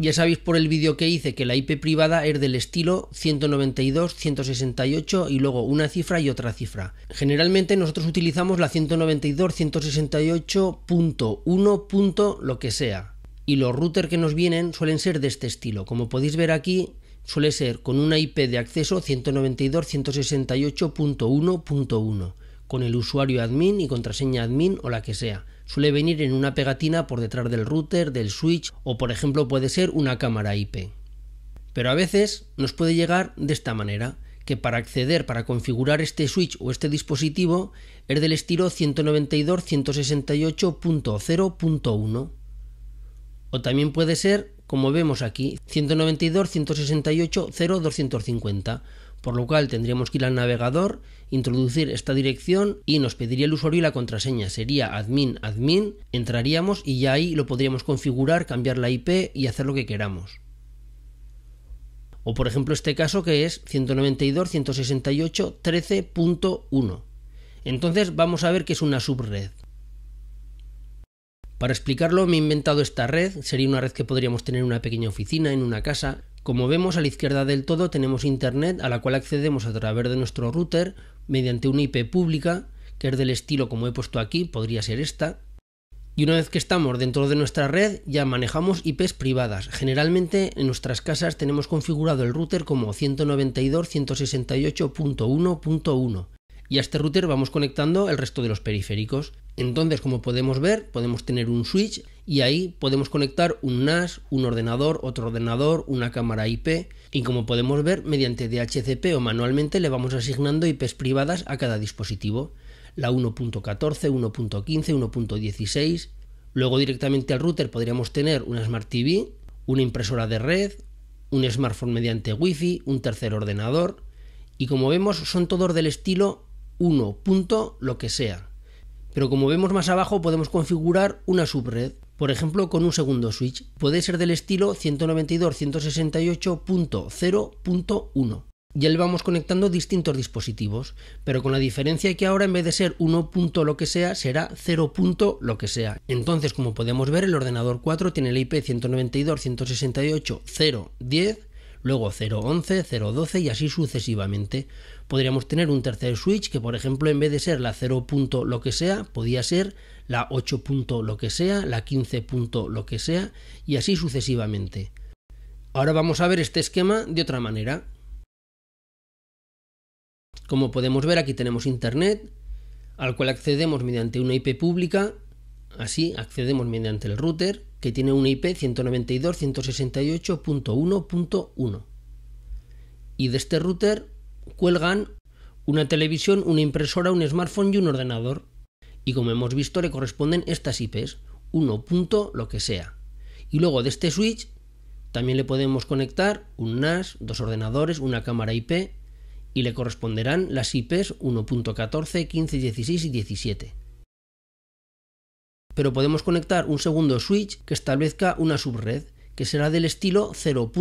Ya sabéis por el vídeo que hice que la IP privada es del estilo 192, 168 y luego una cifra y otra cifra. Generalmente nosotros utilizamos la 192, lo que sea. Y los routers que nos vienen suelen ser de este estilo. Como podéis ver aquí, suele ser con una IP de acceso 192, con el usuario admin y contraseña admin o la que sea. Suele venir en una pegatina por detrás del router, del switch o por ejemplo puede ser una cámara IP. Pero a veces nos puede llegar de esta manera, que para acceder, para configurar este switch o este dispositivo es del estilo 192.168.0.1. O también puede ser, como vemos aquí, 192.168.0.250 por lo cual tendríamos que ir al navegador, introducir esta dirección y nos pediría el usuario y la contraseña. Sería admin admin, entraríamos y ya ahí lo podríamos configurar, cambiar la IP y hacer lo que queramos. O por ejemplo este caso que es 192.168.13.1. Entonces vamos a ver qué es una subred. Para explicarlo me he inventado esta red, sería una red que podríamos tener en una pequeña oficina, en una casa, como vemos a la izquierda del todo tenemos Internet a la cual accedemos a través de nuestro router mediante una IP pública, que es del estilo como he puesto aquí, podría ser esta. Y una vez que estamos dentro de nuestra red ya manejamos IPs privadas. Generalmente en nuestras casas tenemos configurado el router como 192.168.1.1 y a este router vamos conectando el resto de los periféricos. Entonces, como podemos ver, podemos tener un switch y ahí podemos conectar un NAS, un ordenador, otro ordenador, una cámara IP y como podemos ver, mediante DHCP o manualmente le vamos asignando IPs privadas a cada dispositivo, la 1.14, 1.15, 1.16. Luego directamente al router podríamos tener una Smart TV, una impresora de red, un smartphone mediante Wi-Fi, un tercer ordenador y como vemos son todos del estilo 1. Punto, lo que sea. Pero como vemos más abajo podemos configurar una subred, por ejemplo con un segundo switch. Puede ser del estilo 192.168.0.1. Ya le vamos conectando distintos dispositivos, pero con la diferencia que ahora en vez de ser 1. lo que sea, será 0. lo que sea. Entonces, como podemos ver, el ordenador 4 tiene el IP 192.168.0.10 luego 011, 012 y así sucesivamente. Podríamos tener un tercer switch que, por ejemplo, en vez de ser la 0. Punto lo que sea, podía ser la 8. Punto lo que sea, la 15. Punto lo que sea y así sucesivamente. Ahora vamos a ver este esquema de otra manera. Como podemos ver, aquí tenemos Internet, al cual accedemos mediante una IP pública, así accedemos mediante el router, que tiene una IP 192.168.1.1. Y de este router cuelgan una televisión, una impresora, un smartphone y un ordenador. Y como hemos visto le corresponden estas IPs, 1. lo que sea. Y luego de este switch también le podemos conectar un NAS, dos ordenadores, una cámara IP y le corresponderán las IPs 1.14, 15, 16 y 17 pero podemos conectar un segundo switch que establezca una subred, que será del estilo 0.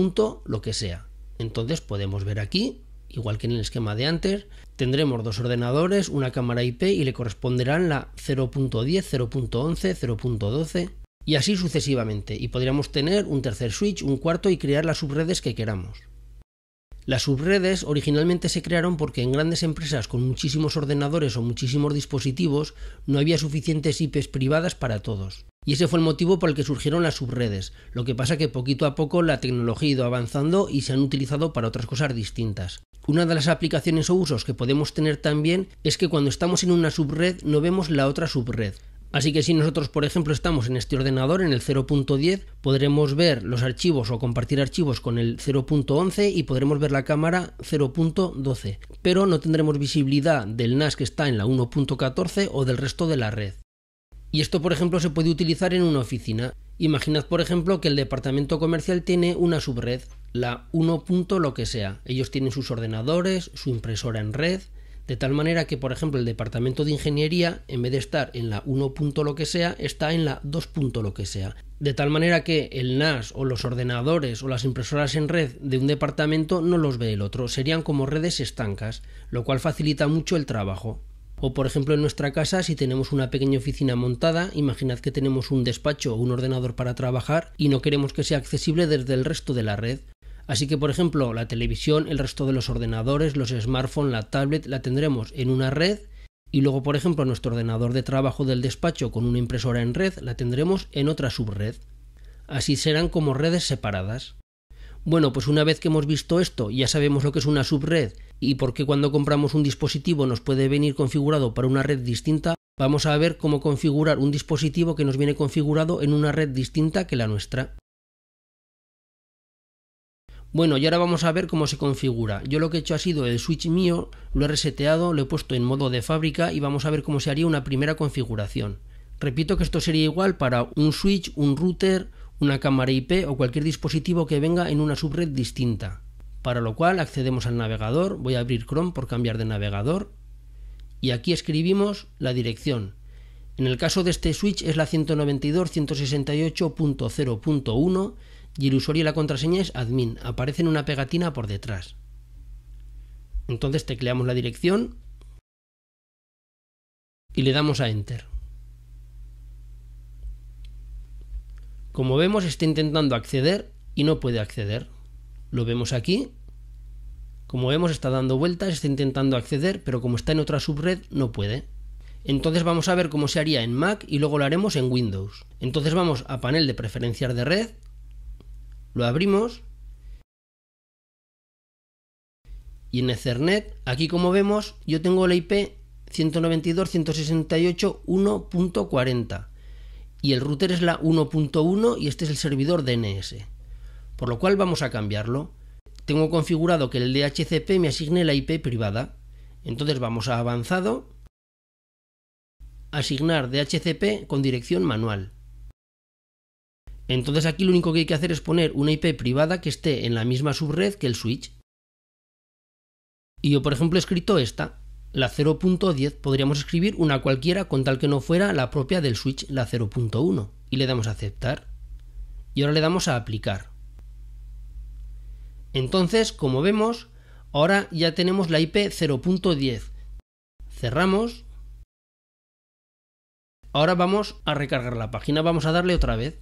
lo que sea. Entonces podemos ver aquí, igual que en el esquema de antes, tendremos dos ordenadores, una cámara IP y le corresponderán la 0.10, 0.11, 0.12 y así sucesivamente. Y podríamos tener un tercer switch, un cuarto y crear las subredes que queramos. Las subredes originalmente se crearon porque en grandes empresas con muchísimos ordenadores o muchísimos dispositivos no había suficientes IPs privadas para todos. Y ese fue el motivo por el que surgieron las subredes. Lo que pasa que poquito a poco la tecnología ha ido avanzando y se han utilizado para otras cosas distintas. Una de las aplicaciones o usos que podemos tener también es que cuando estamos en una subred no vemos la otra subred. Así que si nosotros, por ejemplo, estamos en este ordenador, en el 0.10, podremos ver los archivos o compartir archivos con el 0.11 y podremos ver la cámara 0.12, pero no tendremos visibilidad del NAS que está en la 1.14 o del resto de la red. Y esto, por ejemplo, se puede utilizar en una oficina. Imaginad, por ejemplo, que el departamento comercial tiene una subred, la 1. lo que sea. Ellos tienen sus ordenadores, su impresora en red, de tal manera que, por ejemplo, el departamento de ingeniería, en vez de estar en la 1. lo que sea, está en la 2. lo que sea. De tal manera que el NAS o los ordenadores o las impresoras en red de un departamento no los ve el otro, serían como redes estancas, lo cual facilita mucho el trabajo. O por ejemplo en nuestra casa si tenemos una pequeña oficina montada, imaginad que tenemos un despacho o un ordenador para trabajar y no queremos que sea accesible desde el resto de la red, Así que, por ejemplo, la televisión, el resto de los ordenadores, los smartphones, la tablet, la tendremos en una red y luego, por ejemplo, nuestro ordenador de trabajo del despacho con una impresora en red la tendremos en otra subred. Así serán como redes separadas. Bueno, pues una vez que hemos visto esto, ya sabemos lo que es una subred y por qué cuando compramos un dispositivo nos puede venir configurado para una red distinta, vamos a ver cómo configurar un dispositivo que nos viene configurado en una red distinta que la nuestra. Bueno, y ahora vamos a ver cómo se configura. Yo lo que he hecho ha sido el switch mío, lo he reseteado, lo he puesto en modo de fábrica y vamos a ver cómo se haría una primera configuración. Repito que esto sería igual para un switch, un router, una cámara IP o cualquier dispositivo que venga en una subred distinta. Para lo cual accedemos al navegador, voy a abrir Chrome por cambiar de navegador y aquí escribimos la dirección. En el caso de este switch es la 192.168.0.1 y el usuario y la contraseña es admin. Aparece en una pegatina por detrás. Entonces tecleamos la dirección y le damos a enter. Como vemos está intentando acceder y no puede acceder. Lo vemos aquí. Como vemos está dando vueltas, está intentando acceder, pero como está en otra subred no puede. Entonces vamos a ver cómo se haría en Mac y luego lo haremos en Windows. Entonces vamos a panel de preferencias de red lo abrimos. Y en Ethernet, aquí como vemos, yo tengo la IP 192.168.1.40. Y el router es la 1.1 y este es el servidor DNS. Por lo cual vamos a cambiarlo. Tengo configurado que el DHCP me asigne la IP privada. Entonces vamos a avanzado. Asignar DHCP con dirección manual. Entonces aquí lo único que hay que hacer es poner una IP privada que esté en la misma subred que el switch. Y yo, por ejemplo, he escrito esta, la 0.10, podríamos escribir una cualquiera con tal que no fuera la propia del switch, la 0.1, y le damos a aceptar. Y ahora le damos a aplicar. Entonces, como vemos, ahora ya tenemos la IP 0.10. Cerramos. Ahora vamos a recargar la página, vamos a darle otra vez.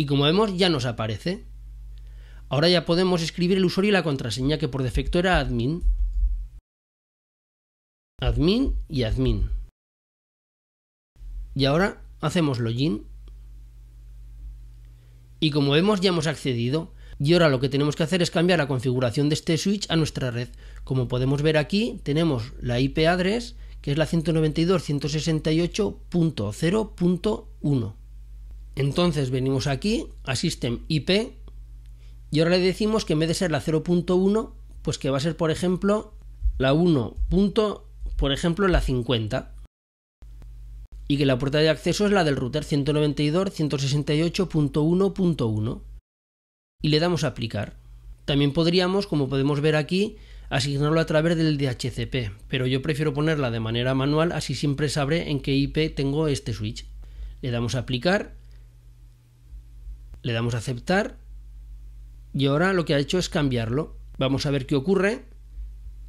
Y como vemos, ya nos aparece. Ahora ya podemos escribir el usuario y la contraseña que por defecto era admin. Admin y admin. Y ahora hacemos login. Y como vemos, ya hemos accedido. Y ahora lo que tenemos que hacer es cambiar la configuración de este switch a nuestra red. Como podemos ver aquí, tenemos la IP address, que es la 192.168.0.1. Entonces venimos aquí a System IP y ahora le decimos que en vez de ser la 0.1, pues que va a ser, por ejemplo, la 1. por ejemplo, la 50. Y que la puerta de acceso es la del router 192.168.1.1. Y le damos a aplicar. También podríamos, como podemos ver aquí, asignarlo a través del DHCP, pero yo prefiero ponerla de manera manual, así siempre sabré en qué IP tengo este switch. Le damos a aplicar le damos a aceptar y ahora lo que ha hecho es cambiarlo. Vamos a ver qué ocurre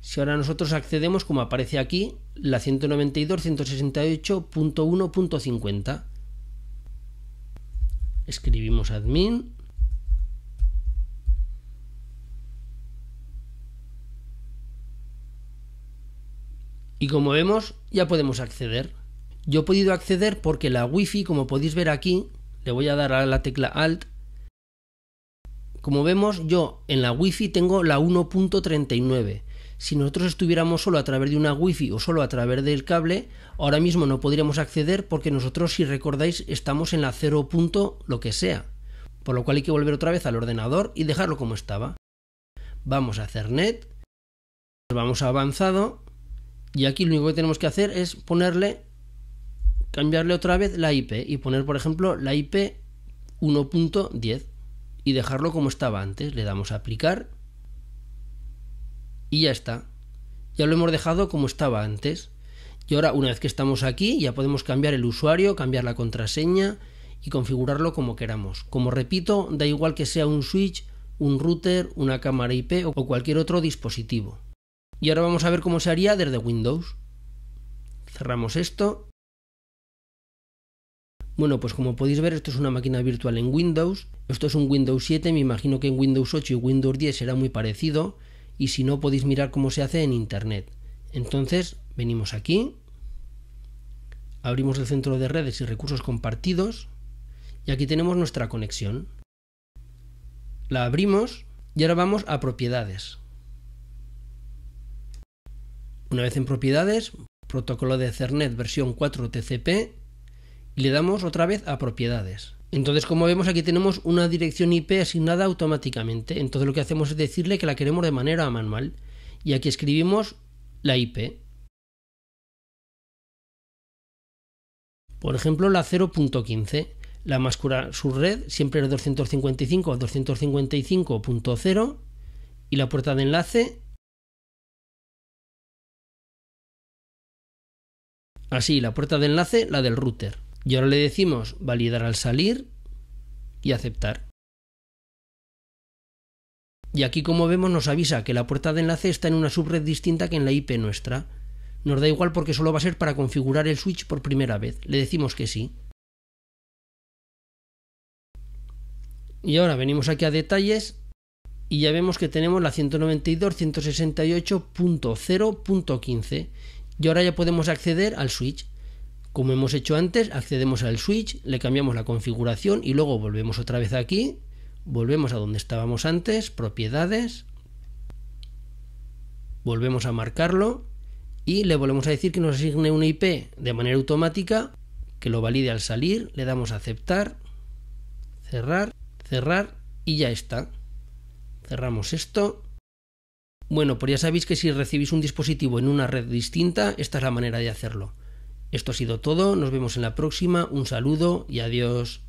si ahora nosotros accedemos, como aparece aquí, la 192.168.1.50. Escribimos admin. Y como vemos, ya podemos acceder. Yo he podido acceder porque la wifi, como podéis ver aquí, le voy a dar a la tecla Alt. Como vemos, yo en la Wi-Fi tengo la 1.39. Si nosotros estuviéramos solo a través de una wifi o solo a través del cable, ahora mismo no podríamos acceder porque nosotros, si recordáis, estamos en la 0. lo que sea. Por lo cual hay que volver otra vez al ordenador y dejarlo como estaba. Vamos a hacer net, vamos a avanzado y aquí lo único que tenemos que hacer es ponerle cambiarle otra vez la IP y poner, por ejemplo, la IP 1.10 y dejarlo como estaba antes. Le damos a aplicar y ya está. Ya lo hemos dejado como estaba antes. Y ahora, una vez que estamos aquí, ya podemos cambiar el usuario, cambiar la contraseña y configurarlo como queramos. Como repito, da igual que sea un switch, un router, una cámara IP o cualquier otro dispositivo. Y ahora vamos a ver cómo se haría desde Windows. Cerramos esto bueno, pues como podéis ver, esto es una máquina virtual en Windows. Esto es un Windows 7, me imagino que en Windows 8 y Windows 10 será muy parecido. Y si no, podéis mirar cómo se hace en Internet. Entonces, venimos aquí, abrimos el centro de redes y recursos compartidos y aquí tenemos nuestra conexión. La abrimos y ahora vamos a propiedades. Una vez en propiedades, protocolo de Ethernet versión 4 TCP y le damos otra vez a propiedades. Entonces, como vemos, aquí tenemos una dirección IP asignada automáticamente. Entonces, lo que hacemos es decirle que la queremos de manera manual. Y aquí escribimos la IP. Por ejemplo, la 0.15. La máscara subred siempre es 255 255.0 y la puerta de enlace. Así, la puerta de enlace, la del router. Y ahora le decimos validar al salir y aceptar. Y aquí como vemos nos avisa que la puerta de enlace está en una subred distinta que en la IP nuestra. Nos da igual porque solo va a ser para configurar el switch por primera vez. Le decimos que sí. Y ahora venimos aquí a detalles y ya vemos que tenemos la 192.168.0.15 y ahora ya podemos acceder al switch como hemos hecho antes, accedemos al switch, le cambiamos la configuración y luego volvemos otra vez aquí, volvemos a donde estábamos antes, propiedades, volvemos a marcarlo y le volvemos a decir que nos asigne una IP de manera automática, que lo valide al salir, le damos a aceptar, cerrar, cerrar y ya está. Cerramos esto. Bueno, pues ya sabéis que si recibís un dispositivo en una red distinta, esta es la manera de hacerlo. Esto ha sido todo, nos vemos en la próxima, un saludo y adiós.